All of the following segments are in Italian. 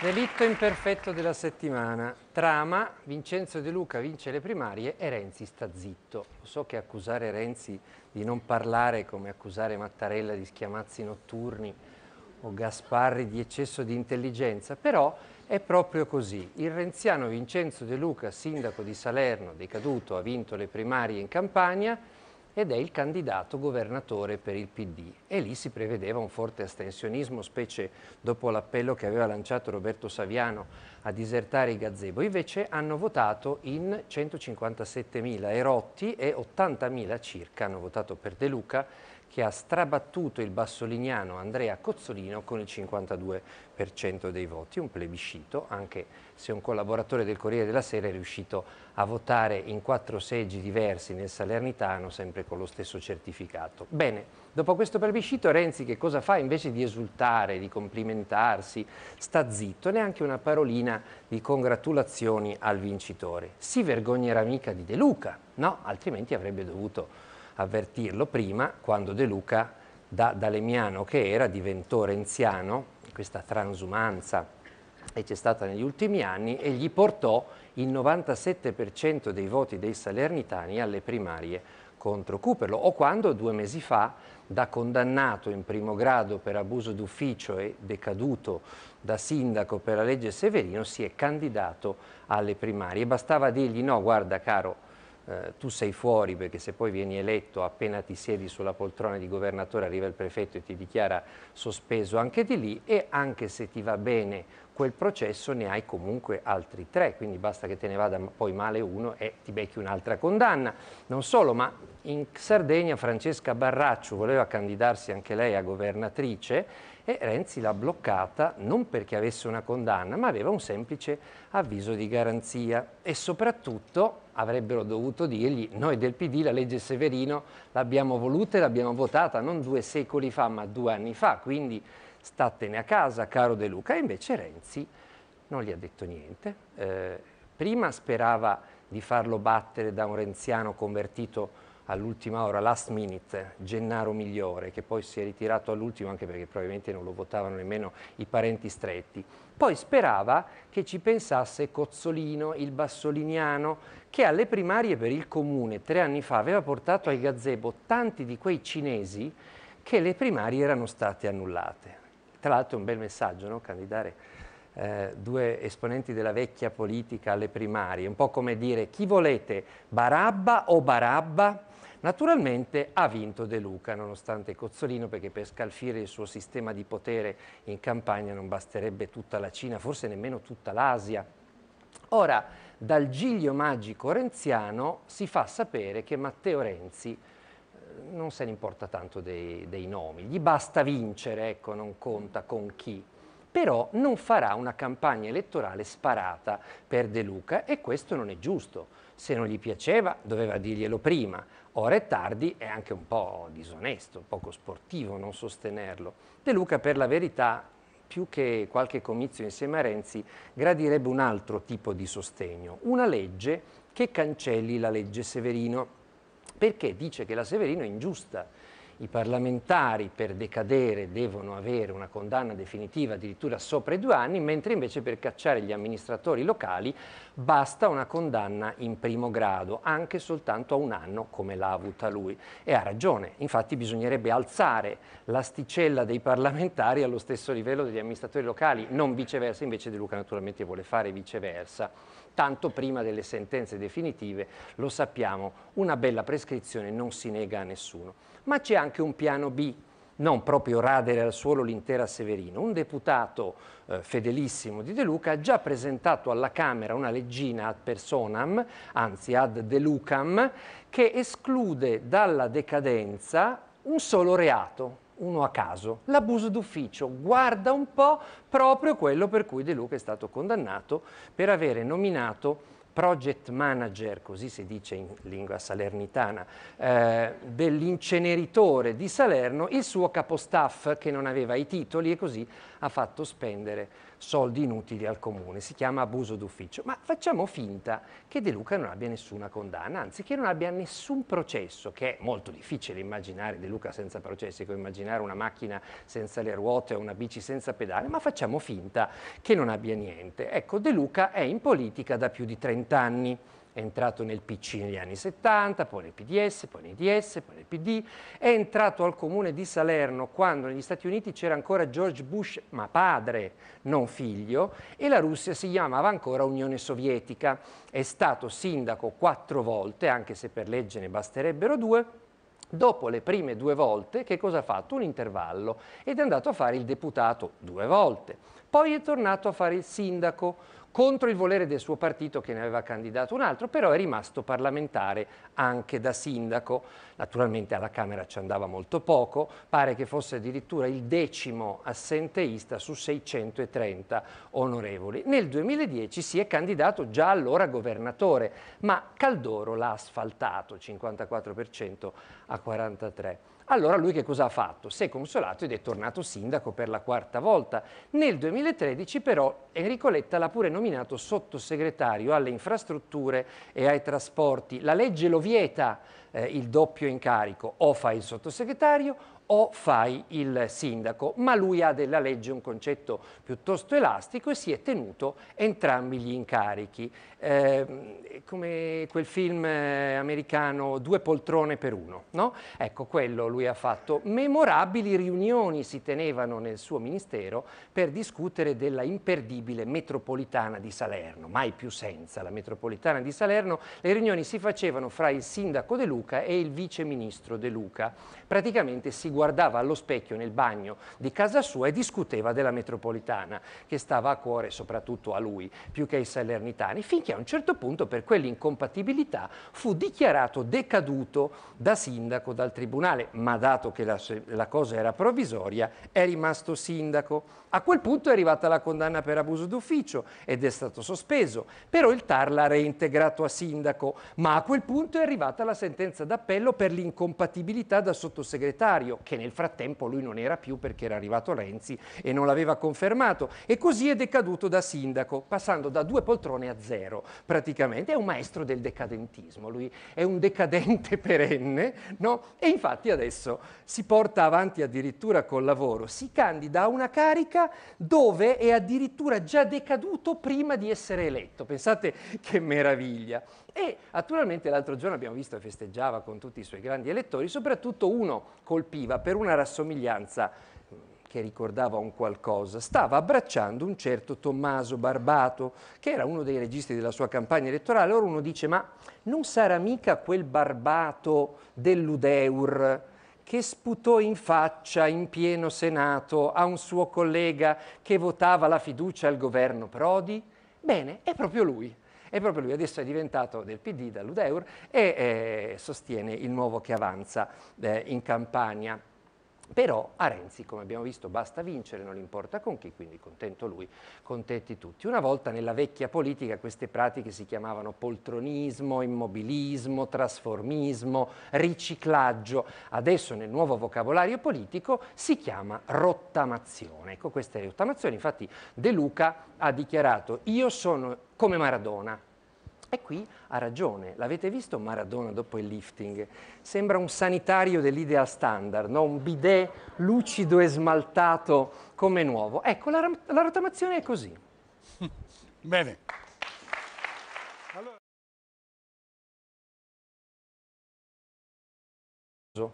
Delitto imperfetto della settimana. Trama, Vincenzo De Luca vince le primarie e Renzi sta zitto. Lo so che accusare Renzi di non parlare come accusare Mattarella di schiamazzi notturni o Gasparri di eccesso di intelligenza, però è proprio così. Il renziano Vincenzo De Luca, sindaco di Salerno, decaduto, ha vinto le primarie in Campania, ed è il candidato governatore per il PD e lì si prevedeva un forte astensionismo, specie dopo l'appello che aveva lanciato Roberto Saviano a disertare i gazebo. Invece hanno votato in 157.000 erotti e 80.000 circa hanno votato per De Luca che ha strabattuto il bassolignano Andrea Cozzolino con il 52% dei voti, un plebiscito, anche se un collaboratore del Corriere della Sera è riuscito a votare in quattro seggi diversi nel Salernitano, sempre con lo stesso certificato. Bene, dopo questo plebiscito Renzi che cosa fa? Invece di esultare, di complimentarsi, sta zitto, neanche una parolina di congratulazioni al vincitore. Si vergognerà mica di De Luca, no? Altrimenti avrebbe dovuto avvertirlo prima quando De Luca da dalemiano che era diventò renziano, questa transumanza che c'è stata negli ultimi anni e gli portò il 97% dei voti dei salernitani alle primarie contro Cuperlo o quando due mesi fa da condannato in primo grado per abuso d'ufficio e decaduto da sindaco per la legge Severino si è candidato alle primarie. Bastava dirgli no, guarda caro, eh, tu sei fuori perché se poi vieni eletto appena ti siedi sulla poltrona di governatore arriva il prefetto e ti dichiara sospeso anche di lì e anche se ti va bene quel processo ne hai comunque altri tre, quindi basta che te ne vada poi male uno e ti becchi un'altra condanna. Non solo, ma in Sardegna Francesca Barraccio voleva candidarsi anche lei a governatrice e Renzi l'ha bloccata non perché avesse una condanna, ma aveva un semplice avviso di garanzia e soprattutto avrebbero dovuto dirgli noi del PD la legge Severino l'abbiamo voluta e l'abbiamo votata non due secoli fa ma due anni fa, quindi statene a casa caro De Luca e invece Renzi non gli ha detto niente. Eh, prima sperava di farlo battere da un renziano convertito all'ultima ora, last minute, Gennaro Migliore, che poi si è ritirato all'ultimo anche perché probabilmente non lo votavano nemmeno i parenti stretti. Poi sperava che ci pensasse Cozzolino, il bassoliniano, che alle primarie per il comune tre anni fa aveva portato ai gazebo tanti di quei cinesi che le primarie erano state annullate. Tra l'altro è un bel messaggio, no? candidare eh, due esponenti della vecchia politica alle primarie, un po' come dire chi volete, Barabba o Barabba? Naturalmente ha vinto De Luca, nonostante Cozzolino, perché per scalfire il suo sistema di potere in campagna non basterebbe tutta la Cina, forse nemmeno tutta l'Asia. Ora, dal giglio magico renziano si fa sapere che Matteo Renzi eh, non se ne importa tanto dei, dei nomi, gli basta vincere, ecco, non conta con chi però non farà una campagna elettorale sparata per De Luca e questo non è giusto. Se non gli piaceva doveva dirglielo prima, ora è tardi è anche un po' disonesto, poco sportivo non sostenerlo. De Luca per la verità più che qualche comizio insieme a Renzi, gradirebbe un altro tipo di sostegno, una legge che cancelli la legge Severino, perché dice che la Severino è ingiusta, i parlamentari per decadere devono avere una condanna definitiva addirittura sopra i due anni, mentre invece per cacciare gli amministratori locali basta una condanna in primo grado, anche soltanto a un anno come l'ha avuta lui. E ha ragione, infatti bisognerebbe alzare l'asticella dei parlamentari allo stesso livello degli amministratori locali, non viceversa, invece De Luca naturalmente vuole fare viceversa tanto prima delle sentenze definitive, lo sappiamo, una bella prescrizione non si nega a nessuno. Ma c'è anche un piano B, non proprio radere al suolo l'intera Severino. Un deputato eh, fedelissimo di De Luca ha già presentato alla Camera una leggina ad personam, anzi ad delucam, che esclude dalla decadenza un solo reato, uno a caso, l'abuso d'ufficio, guarda un po' proprio quello per cui De Luca è stato condannato per avere nominato project manager, così si dice in lingua salernitana, eh, dell'inceneritore di Salerno, il suo capostaff che non aveva i titoli e così ha fatto spendere soldi inutili al comune, si chiama abuso d'ufficio, ma facciamo finta che De Luca non abbia nessuna condanna, anzi che non abbia nessun processo, che è molto difficile immaginare De Luca senza processi, come immaginare una macchina senza le ruote o una bici senza pedale, ma facciamo finta che non abbia niente. Ecco, De Luca è in politica da più di 30 anni è entrato nel PC negli anni 70, poi nel PDS, poi nel DS, poi nel PD, è entrato al comune di Salerno quando negli Stati Uniti c'era ancora George Bush, ma padre, non figlio, e la Russia si chiamava ancora Unione Sovietica. È stato sindaco quattro volte, anche se per legge ne basterebbero due, Dopo le prime due volte, che cosa ha fatto? Un intervallo ed è andato a fare il deputato due volte. Poi è tornato a fare il sindaco contro il volere del suo partito che ne aveva candidato un altro, però è rimasto parlamentare anche da sindaco. Naturalmente alla Camera ci andava molto poco, pare che fosse addirittura il decimo assenteista su 630 onorevoli. Nel 2010 si è candidato già allora governatore, ma Caldoro l'ha asfaltato 54% a 43%. Allora lui che cosa ha fatto? Si è consolato ed è tornato sindaco per la quarta volta. Nel 2013 però Enrico Letta l'ha pure nominato sottosegretario alle infrastrutture e ai trasporti. La legge lo vieta eh, il doppio incarico, o fa il sottosegretario o fai il sindaco, ma lui ha della legge un concetto piuttosto elastico e si è tenuto entrambi gli incarichi eh, come quel film eh, americano Due poltrone per uno, no? Ecco, quello lui ha fatto. Memorabili riunioni si tenevano nel suo ministero per discutere della imperdibile metropolitana di Salerno, mai più senza la metropolitana di Salerno. Le riunioni si facevano fra il sindaco De Luca e il viceministro De Luca. Praticamente si guardava allo specchio nel bagno di casa sua e discuteva della metropolitana che stava a cuore soprattutto a lui più che ai salernitani, finché perché a un certo punto per quell'incompatibilità fu dichiarato decaduto da sindaco, dal tribunale, ma dato che la, la cosa era provvisoria, è rimasto sindaco. A quel punto è arrivata la condanna per abuso d'ufficio ed è stato sospeso, però il TAR l'ha reintegrato a sindaco, ma a quel punto è arrivata la sentenza d'appello per l'incompatibilità da sottosegretario, che nel frattempo lui non era più perché era arrivato Renzi e non l'aveva confermato, e così è decaduto da sindaco, passando da due poltrone a zero. Piero, praticamente, è un maestro del decadentismo, lui è un decadente perenne, no? E infatti adesso si porta avanti addirittura col lavoro, si candida a una carica dove è addirittura già decaduto prima di essere eletto. Pensate che meraviglia. E naturalmente l'altro giorno abbiamo visto che festeggiava con tutti i suoi grandi elettori, soprattutto uno colpiva per una rassomiglianza che ricordava un qualcosa, stava abbracciando un certo Tommaso Barbato, che era uno dei registi della sua campagna elettorale. Ora uno dice, ma non sarà mica quel Barbato dell'Udeur che sputò in faccia in pieno Senato a un suo collega che votava la fiducia al governo Prodi? Bene, è proprio lui. È proprio lui, adesso è diventato del PD dall'Udeur e eh, sostiene il nuovo che avanza eh, in campagna. Però a Renzi, come abbiamo visto, basta vincere, non importa con chi, quindi contento lui, contenti tutti. Una volta nella vecchia politica queste pratiche si chiamavano poltronismo, immobilismo, trasformismo, riciclaggio. Adesso nel nuovo vocabolario politico si chiama rottamazione. Ecco, questa queste rottamazione. infatti De Luca ha dichiarato io sono come Maradona, e qui ha ragione, l'avete visto Maradona dopo il lifting? Sembra un sanitario dell'idea standard, no? un bidet lucido e smaltato come nuovo. Ecco, la, la rotamazione è così. Bene.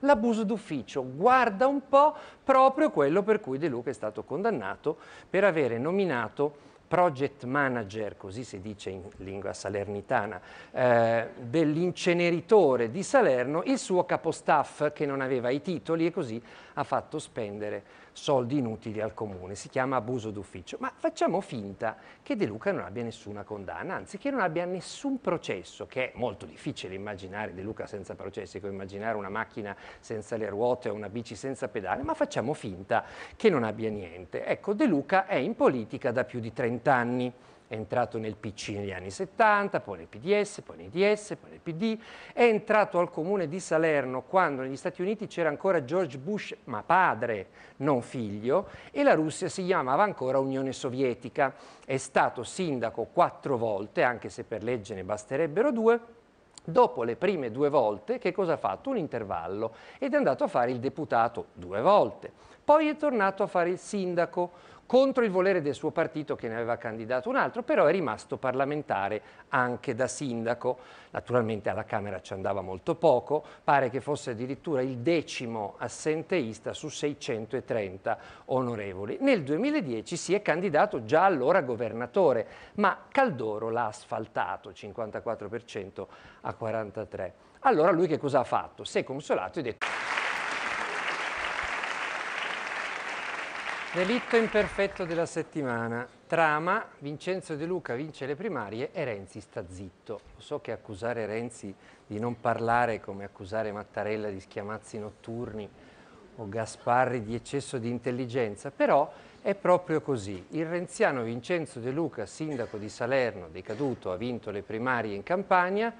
L'abuso d'ufficio, guarda un po' proprio quello per cui De Luca è stato condannato per avere nominato project manager, così si dice in lingua salernitana, eh, dell'inceneritore di Salerno, il suo capostaff che non aveva i titoli e così ha fatto spendere soldi inutili al comune, si chiama abuso d'ufficio, ma facciamo finta che De Luca non abbia nessuna condanna, anzi che non abbia nessun processo, che è molto difficile immaginare De Luca senza processi, come immaginare una macchina senza le ruote o una bici senza pedale, ma facciamo finta che non abbia niente. Ecco, De Luca è in politica da più di 30 anni è entrato nel PC negli anni 70, poi nel PDS, poi nel DS, poi nel PD, è entrato al comune di Salerno quando negli Stati Uniti c'era ancora George Bush, ma padre, non figlio, e la Russia si chiamava ancora Unione Sovietica. È stato sindaco quattro volte, anche se per legge ne basterebbero due, Dopo le prime due volte, che cosa ha fatto? Un intervallo ed è andato a fare il deputato due volte. Poi è tornato a fare il sindaco contro il volere del suo partito che ne aveva candidato un altro, però è rimasto parlamentare anche da sindaco. Naturalmente alla Camera ci andava molto poco, pare che fosse addirittura il decimo assenteista su 630 onorevoli. Nel 2010 si è candidato già allora governatore, ma Caldoro l'ha asfaltato 54% a 43%. Allora lui che cosa ha fatto? Si è consolato e ha detto... Delitto imperfetto della settimana. Trama, Vincenzo De Luca vince le primarie e Renzi sta zitto. Lo so che accusare Renzi di non parlare è come accusare Mattarella di schiamazzi notturni o Gasparri di eccesso di intelligenza, però è proprio così. Il renziano Vincenzo De Luca, sindaco di Salerno, decaduto, ha vinto le primarie in Campania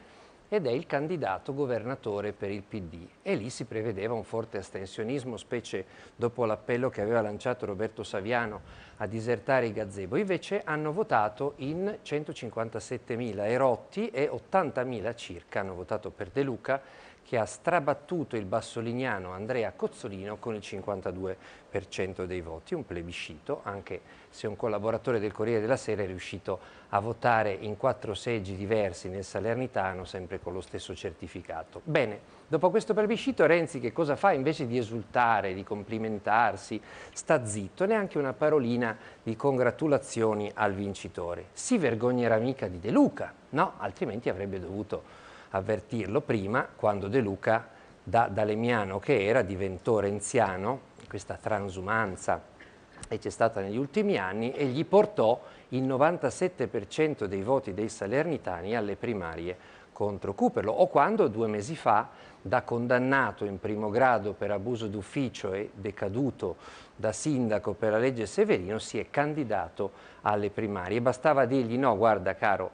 ed è il candidato governatore per il PD. E lì si prevedeva un forte astensionismo, specie dopo l'appello che aveva lanciato Roberto Saviano a disertare i gazebo. Invece hanno votato in 157.000 erotti e 80.000 circa hanno votato per De Luca che ha strabattuto il bassolignano Andrea Cozzolino con il 52% dei voti, un plebiscito, anche se un collaboratore del Corriere della Sera è riuscito a votare in quattro seggi diversi nel Salernitano, sempre con lo stesso certificato. Bene, dopo questo plebiscito Renzi che cosa fa? Invece di esultare, di complimentarsi, sta zitto, neanche una parolina di congratulazioni al vincitore. Si vergognerà mica di De Luca, no? Altrimenti avrebbe dovuto avvertirlo prima quando De Luca da dalemiano che era diventò renziano, questa transumanza e c'è stata negli ultimi anni e gli portò il 97% dei voti dei salernitani alle primarie contro Cuperlo o quando due mesi fa da condannato in primo grado per abuso d'ufficio e decaduto da sindaco per la legge Severino si è candidato alle primarie. Bastava dirgli no, guarda caro,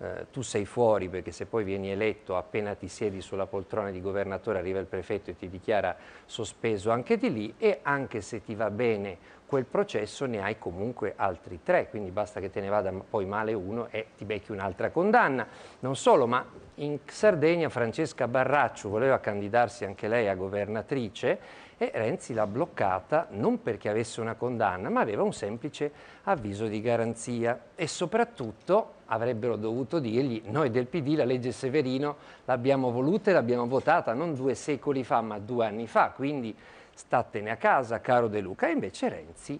eh, tu sei fuori perché se poi vieni eletto appena ti siedi sulla poltrona di governatore arriva il prefetto e ti dichiara sospeso anche di lì e anche se ti va bene quel processo ne hai comunque altri tre, quindi basta che te ne vada poi male uno e ti becchi un'altra condanna. Non solo, ma in Sardegna Francesca Barraccio voleva candidarsi anche lei a governatrice e Renzi l'ha bloccata non perché avesse una condanna, ma aveva un semplice avviso di garanzia e soprattutto avrebbero dovuto dirgli noi del PD la legge Severino l'abbiamo voluta e l'abbiamo votata non due secoli fa, ma due anni fa, quindi statene a casa, caro De Luca, e invece Renzi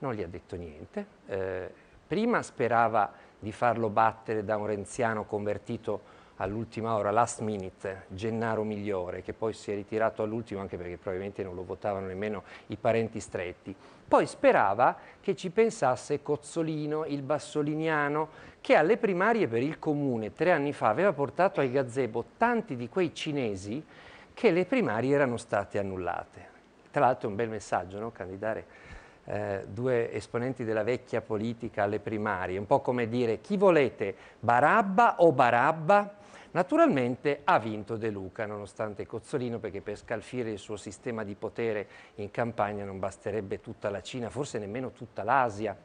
non gli ha detto niente. Eh, prima sperava di farlo battere da un renziano convertito all'ultima ora, last minute, Gennaro Migliore, che poi si è ritirato all'ultimo anche perché probabilmente non lo votavano nemmeno i parenti stretti. Poi sperava che ci pensasse Cozzolino, il bassoliniano, che alle primarie per il comune tre anni fa aveva portato ai gazebo tanti di quei cinesi che le primarie erano state annullate. Tra l'altro è un bel messaggio, no? Candidare eh, due esponenti della vecchia politica alle primarie, un po' come dire chi volete, Barabba o Barabba? Naturalmente ha vinto De Luca, nonostante Cozzolino, perché per scalfire il suo sistema di potere in campagna non basterebbe tutta la Cina, forse nemmeno tutta l'Asia.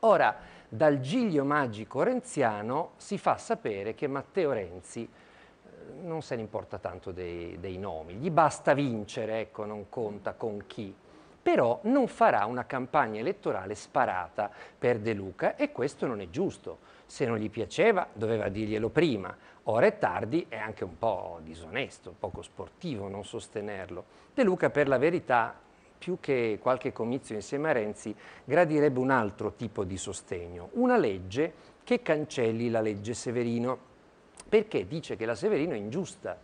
Ora, dal giglio magico renziano si fa sapere che Matteo Renzi eh, non se ne importa tanto dei, dei nomi, gli basta vincere, ecco, non conta con chi, però non farà una campagna elettorale sparata per De Luca e questo non è giusto. Se non gli piaceva doveva dirglielo prima, ora è tardi è anche un po' disonesto, poco sportivo non sostenerlo. De Luca per la verità più che qualche comizio insieme a Renzi, gradirebbe un altro tipo di sostegno, una legge che cancelli la legge Severino, perché dice che la Severino è ingiusta,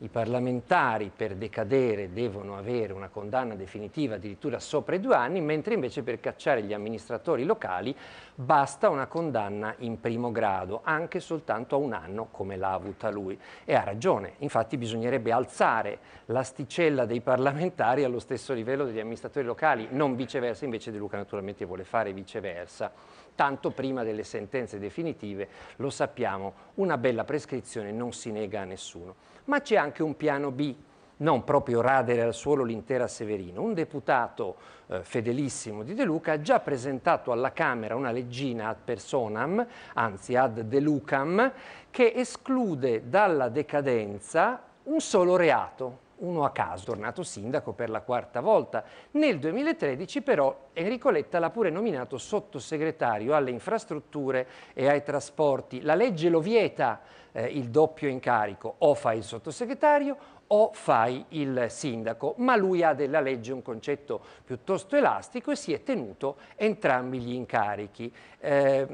i parlamentari per decadere devono avere una condanna definitiva addirittura sopra i due anni, mentre invece per cacciare gli amministratori locali basta una condanna in primo grado, anche soltanto a un anno come l'ha avuta lui. E ha ragione, infatti bisognerebbe alzare l'asticella dei parlamentari allo stesso livello degli amministratori locali, non viceversa, invece De Luca naturalmente vuole fare viceversa tanto prima delle sentenze definitive, lo sappiamo, una bella prescrizione non si nega a nessuno. Ma c'è anche un piano B, non proprio radere al suolo l'intera Severino. Un deputato eh, fedelissimo di De Luca ha già presentato alla Camera una leggina ad personam, anzi ad delucam, che esclude dalla decadenza un solo reato, uno a caso, tornato sindaco per la quarta volta. Nel 2013 però Enrico Letta l'ha pure nominato sottosegretario alle infrastrutture e ai trasporti. La legge lo vieta eh, il doppio incarico, o fa il sottosegretario o fai il sindaco, ma lui ha della legge un concetto piuttosto elastico e si è tenuto entrambi gli incarichi, eh,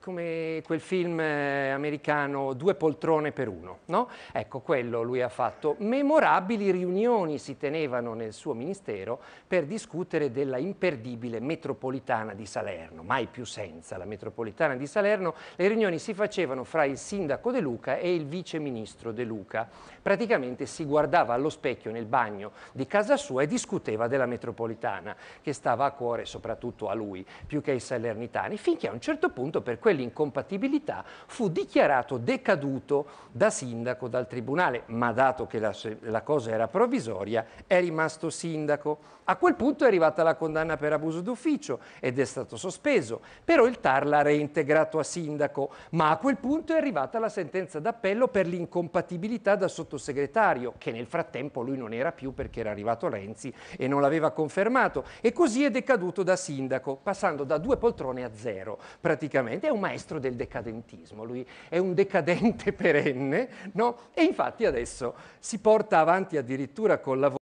come quel film eh, americano Due poltrone per uno, no? Ecco, quello lui ha fatto. Memorabili riunioni si tenevano nel suo ministero per discutere della imperdibile metropolitana di Salerno, mai più senza la metropolitana di Salerno, le riunioni si facevano fra il sindaco De Luca e il viceministro De Luca, praticamente si guardava allo specchio nel bagno di casa sua e discuteva della metropolitana, che stava a cuore soprattutto a lui, più che ai salernitani, finché a un certo punto per quell'incompatibilità fu dichiarato decaduto da sindaco dal tribunale, ma dato che la, la cosa era provvisoria, è rimasto sindaco. A quel punto è arrivata la condanna per abuso d'ufficio ed è stato sospeso, però il TAR l'ha reintegrato a sindaco, ma a quel punto è arrivata la sentenza d'appello per l'incompatibilità da sottosegretario che nel frattempo lui non era più perché era arrivato Renzi e non l'aveva confermato e così è decaduto da sindaco, passando da due poltrone a zero praticamente. È un maestro del decadentismo, lui è un decadente perenne no? e infatti adesso si porta avanti addirittura col lavoro